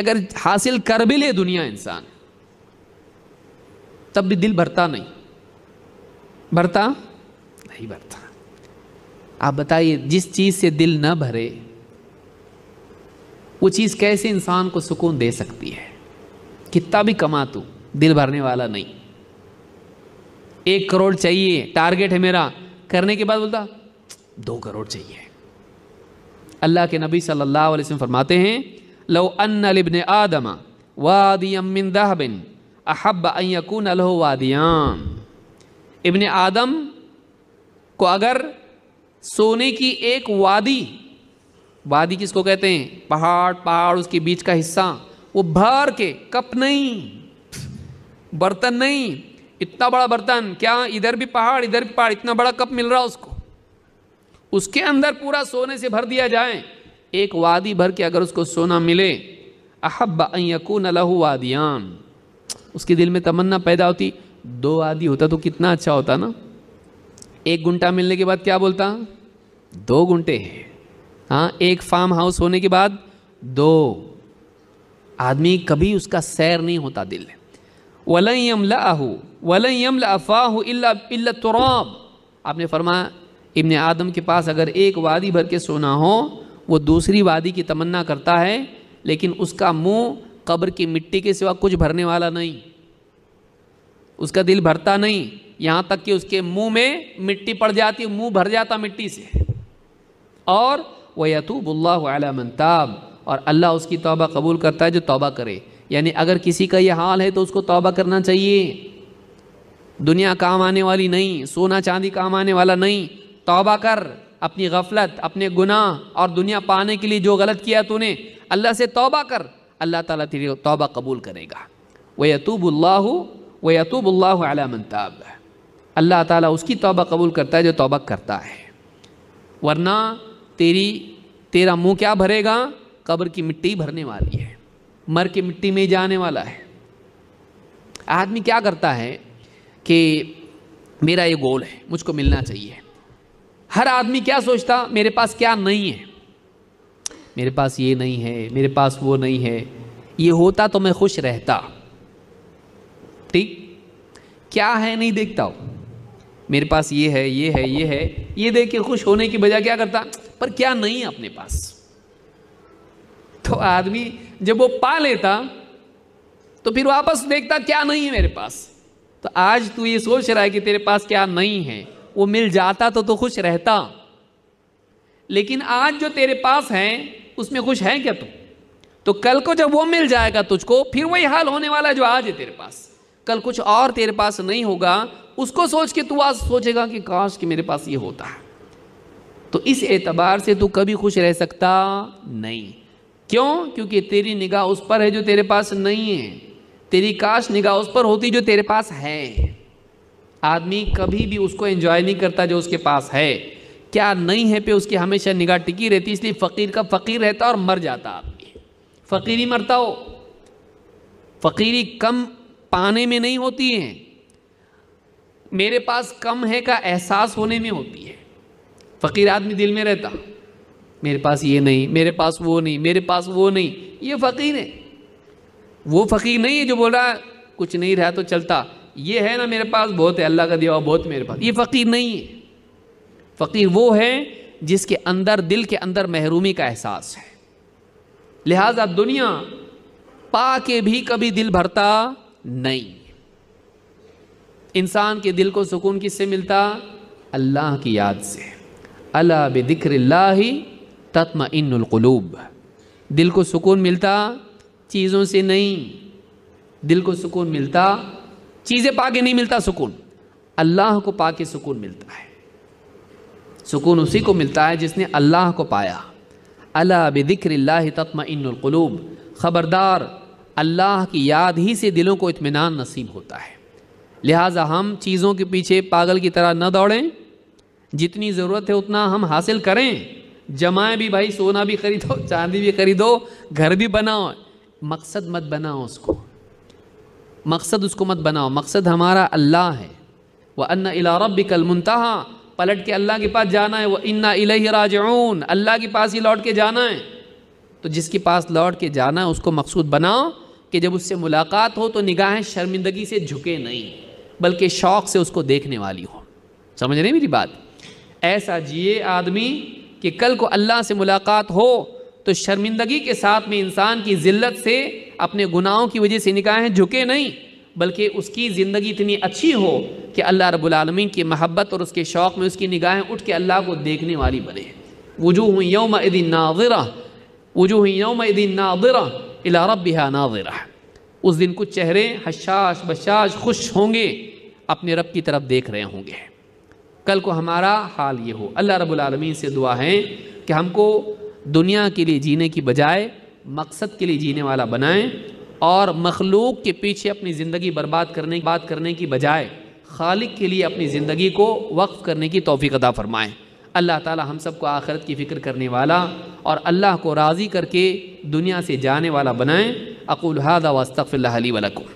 अगर हासिल कर भी ले दुनिया इंसान तब भी दिल भरता नहीं भरता नहीं भरता आप बताइए जिस चीज़ से दिल न भरे वो चीज़ कैसे इंसान को सुकून दे सकती है कितना भी कमा तू दिल भरने वाला नहीं एक करोड़ चाहिए टारगेट है मेरा करने के बाद बोलता दो करोड़ चाहिए अल्लाह के नबी सल्लल्लाहु अलैहि वसल्लम फरमाते हैं लो अनबन आदम वादियमिन दहबिन अहब अयकून अलो वादियाम इबन आदम को अगर सोने की एक वादी वादी किसको कहते हैं पहाड़ पहाड़ उसके बीच का हिस्सा वो भर के कप नहीं बर्तन नहीं इतना बड़ा बर्तन क्या इधर भी पहाड़ इधर भी पहाड़ इतना बड़ा कप मिल रहा उसको उसके अंदर पूरा सोने से भर दिया जाए एक वादी भर के अगर उसको सोना मिले अहब यकून लहू वादियान उसके दिल में तमन्ना पैदा होती दो वादी होता तो कितना अच्छा होता ना एक घंटा मिलने के बाद क्या बोलता दो घंटे हैं हाँ एक फार्म हाउस होने के बाद दो आदमी कभी उसका सैर नहीं होता दिल वलन यमलाहू वलन यमल आपने फरमाया इब्ने आदम के पास अगर एक वादी भर के सोना हो वो दूसरी वादी की तमन्ना करता है लेकिन उसका मुंह कब्र की मिट्टी के सिवा कुछ भरने वाला नहीं उसका दिल भरता नहीं यहाँ तक कि उसके मुंह में मिट्टी पड़ जाती मुंह भर जाता मिट्टी से और वह मनताब और अल्लाह उसकी तौबा कबूल करता है जो तौबा करे यानी अगर किसी का यह हाल है तो उसको तौबा करना चाहिए दुनिया काम आने वाली नहीं सोना चांदी काम आने वाला नहीं तौबा कर अपनी गफलत अपने गुनाह और दुनिया पाने के लिए जो गलत किया तूने अल्लाह से तौबा कर अल्लाह ताला तेरी तौबा कबूल करेगा व यतूबल्ला व यतूबल्ला मनताब अल्लाह ताला उसकी तौबा कबूल करता है जो तौबा करता है वरना तेरी तेरा मुंह क्या भरेगा कब्र की मिट्टी भरने वाली है मर के मिट्टी में जाने वाला है आदमी क्या करता है कि मेरा ये गोल है मुझको मिलना चाहिए हर आदमी क्या सोचता मेरे पास क्या नहीं है मेरे पास ये नहीं है मेरे पास वो नहीं है ये होता तो मैं खुश रहता ठीक क्या है नहीं देखता मेरे पास ये है ये है ये है ये देख के खुश होने की बजाय क्या करता पर क्या नहीं है अपने पास तो आदमी जब वो पा लेता तो फिर वापस देखता क्या नहीं है मेरे पास तो आज तू ये सोच रहा है कि तेरे पास क्या नहीं है वो मिल जाता तो तो खुश रहता लेकिन आज जो तेरे पास हैं उसमें खुश है क्या तू तो कल को जब वो मिल जाएगा तुझको फिर वही हाल होने वाला जो आज है तेरे पास कल कुछ और तेरे पास नहीं होगा उसको सोच के तू आज सोचेगा कि काश कि मेरे पास ये होता है तो इस एतबार से तू कभी खुश रह सकता नहीं क्यों क्योंकि तेरी निगाह उस पर है जो तेरे पास नहीं है तेरी काश निगाह उस पर होती जो तेरे पास है आदमी कभी भी उसको एंजॉय नहीं करता जो उसके पास है क्या नहीं है पे उसकी हमेशा निगाह टिकी रहती इसलिए फ़कीर का फ़कीर रहता और मर जाता आदमी फ़कीर ही मरता हो फ़कीरी कम पाने में नहीं होती है मेरे पास कम है का एहसास होने में होती है फ़कीर आदमी दिल में रहता मेरे पास ये नहीं मेरे पास वो नहीं मेरे पास वो नहीं ये फ़कीर है वो फ़कीर नहीं है जो बोल रहा कुछ नहीं रहा तो चलता ये है ना मेरे पास बहुत है अल्लाह का दिया बहुत मेरे पास ये फ़कीर नहीं है फ़कीर वो है जिसके अंदर दिल के अंदर महरूमी का एहसास है लिहाजा दुनिया पा के भी कभी दिल भरता नहीं इंसान के दिल को सुकून किससे मिलता अल्लाह की याद से अला बिक्र तत्म इनकलूब दिल को सुकून मिलता चीज़ों से नहीं दिल को सुकून मिलता चीज़ें पा के नहीं मिलता सुकून अल्लाह को पा के सुकून मिलता है सुकून उसी को मिलता है जिसने अल्लाह को पाया अला बिक्र तत्मक़लूब ख़बरदार अल्लाह की याद ही से दिलों को इतमान नसीब होता है लिहाजा हम चीज़ों के पीछे पागल की तरह न दौड़ें जितनी ज़रूरत है उतना हम हासिल करें जमाएं भी भाई सोना भी खरीदो चांदी भी खरीदो घर भी बनाओ मकसद मत बनाओ उसको मकसद उसको मत बनाओ मकसद हमारा अल्लाह है वह अन्ना इला रब कलमनता पलट के अल्लाह के पास जाना है वह इन्ना राजून अल्लाह के पास ही लौट के जाना है तो जिसके पास लौट के जाना है उसको मकसूद बनाओ कि जब उससे मुलाकात हो तो निगाहें शर्मिंदगी से झुके नहीं बल्कि शौक़ से उसको देखने वाली हो समझ रहे मेरी बात ऐसा जिए आदमी कि कल को अल्लाह से मुलाकात हो तो शर्मिंदगी के साथ में इंसान की ज़िल्लत से अपने गुनाहों की वजह से निकाहें झुके नहीं बल्कि उसकी ज़िंदगी इतनी अच्छी हो कि अल्लाह रबालमीन की महब्बत और उसके शौक़ में उसकी निगाहें उठ के अल्लाह को देखने वाली बने वजूह यौम दिन नाजरा वजूह यौम दिन नाजरा इला रबिहा नाजरा उस दिन कुछ चेहरे हशाश बशाश खुश होंगे अपने रब की तरफ देख रहे होंगे कल को हमारा हाल ये हो अल्लाह रबालमीन से दुआ है कि हमको दुनिया के लिए जीने की बजाय मकसद के लिए जीने वाला बनाएं और मखलूक के पीछे अपनी ज़िंदगी बर्बाद करने बात करने की बजाय खालिक के लिए अपनी ज़िंदगी को वक्फ़ करने की तोफ़ी अदा फ़रमाएँ अल्लाह ताला हम सबको आखिरत की फ़िक्र करने वाला और अल्लाह को राज़ी करके दुनिया से जाने वाला बनाएँ अकुल हादा वस्तफ़िल्ला वलकुम